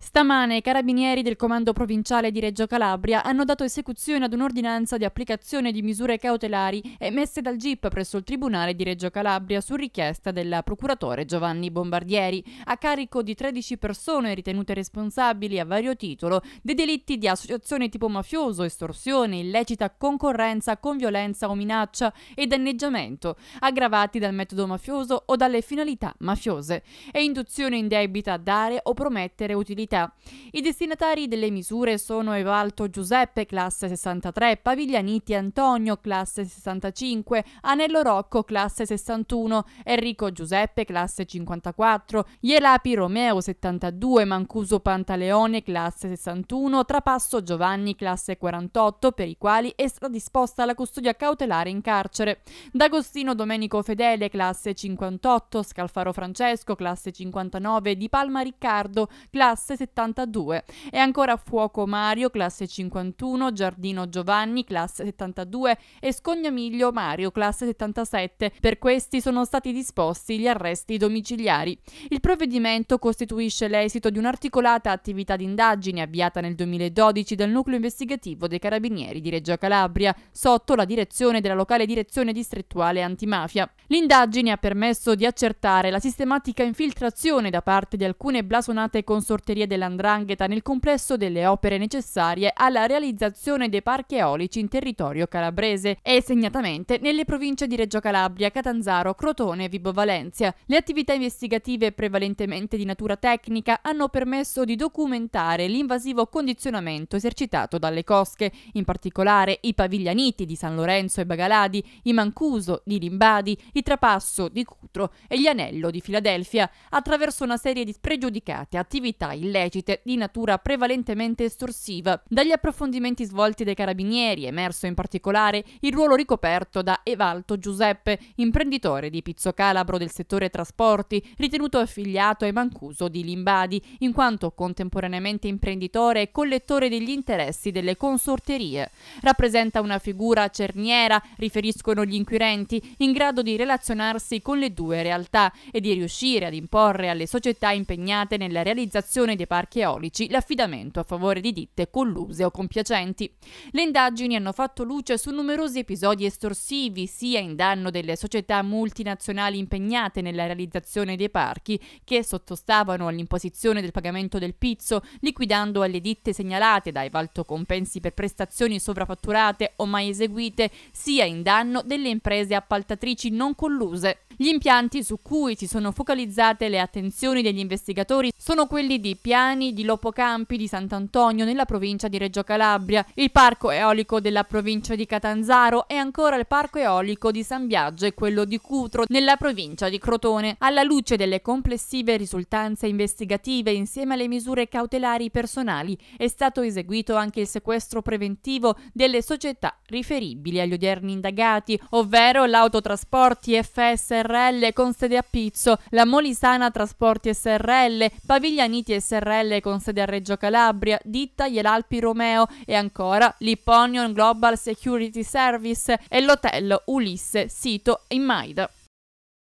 Stamane i carabinieri del comando provinciale di Reggio Calabria hanno dato esecuzione ad un'ordinanza di applicazione di misure cautelari emesse dal GIP presso il Tribunale di Reggio Calabria su richiesta del procuratore Giovanni Bombardieri, a carico di 13 persone ritenute responsabili a vario titolo dei delitti di associazione tipo mafioso, estorsione, illecita concorrenza con violenza o minaccia e danneggiamento, aggravati dal metodo mafioso o dalle finalità mafiose, e induzione indebita a dare o promettere utilizzazione disabilità. I destinatari delle misure sono Evalto Giuseppe, classe 63, Paviglianiti Antonio, classe 65, Anello Rocco, classe 61, Enrico Giuseppe, classe 54, Ielapi Romeo, 72, Mancuso Pantaleone, classe 61, Trapasso Giovanni, classe 48, per i quali è stata disposta la custodia cautelare in carcere. D'Agostino Domenico Fedele, classe 58, Scalfaro Francesco, classe 59, Di Palma Riccardo, classe classe 72. E ancora Fuoco Mario, classe 51, Giardino Giovanni, classe 72 e Scognamiglio Mario, classe 77. Per questi sono stati disposti gli arresti domiciliari. Il provvedimento costituisce l'esito di un'articolata attività di indagine avviata nel 2012 dal nucleo investigativo dei Carabinieri di Reggio Calabria, sotto la direzione della locale direzione distrettuale antimafia. L'indagine ha permesso di accertare la sistematica infiltrazione da parte di alcune blasonate consorterie fanterie dell'andrangheta nel complesso delle opere necessarie alla realizzazione dei parchi eolici in territorio calabrese e segnatamente nelle province di Reggio Calabria, Catanzaro, Crotone e Vibo Valentia. Le attività investigative prevalentemente di natura tecnica hanno permesso di documentare l'invasivo condizionamento esercitato dalle cosche, in particolare i paviglianiti di San Lorenzo e Bagaladi, i Mancuso di Limbadi, i Trapasso di Cutro e gli Anello di Filadelfia, attraverso una serie di spregiudicate attività illegali illecite di natura prevalentemente estorsiva. Dagli approfondimenti svolti dai carabinieri è emerso in particolare il ruolo ricoperto da Evalto Giuseppe, imprenditore di Pizzo Calabro del settore trasporti, ritenuto affiliato ai Mancuso di Limbadi, in quanto contemporaneamente imprenditore e collettore degli interessi delle consorterie. Rappresenta una figura cerniera, riferiscono gli inquirenti, in grado di relazionarsi con le due realtà e di riuscire ad imporre alle società impegnate nella realizzazione dei parchi eolici l'affidamento a favore di ditte colluse o compiacenti. Le indagini hanno fatto luce su numerosi episodi estorsivi sia in danno delle società multinazionali impegnate nella realizzazione dei parchi che sottostavano all'imposizione del pagamento del pizzo, liquidando alle ditte segnalate dai valto compensi per prestazioni sovraffatturate o mai eseguite, sia in danno delle imprese appaltatrici non colluse. Gli impianti su cui si sono focalizzate le attenzioni degli investigatori sono quelli di Piani, di Lopocampi, di Sant'Antonio nella provincia di Reggio Calabria, il parco eolico della provincia di Catanzaro e ancora il parco eolico di San Biagio e quello di Cutro nella provincia di Crotone. Alla luce delle complessive risultanze investigative insieme alle misure cautelari personali è stato eseguito anche il sequestro preventivo delle società riferibili agli odierni indagati, ovvero l'Autotrasporti FSRL con sede a Pizzo, la Molisana Trasporti SRL, Paviglianiti SRL SRL con sede a Reggio Calabria, ditta Ielalpi Romeo e ancora l'Ipponion Global Security Service e l'hotel Ulisse, sito in Maida.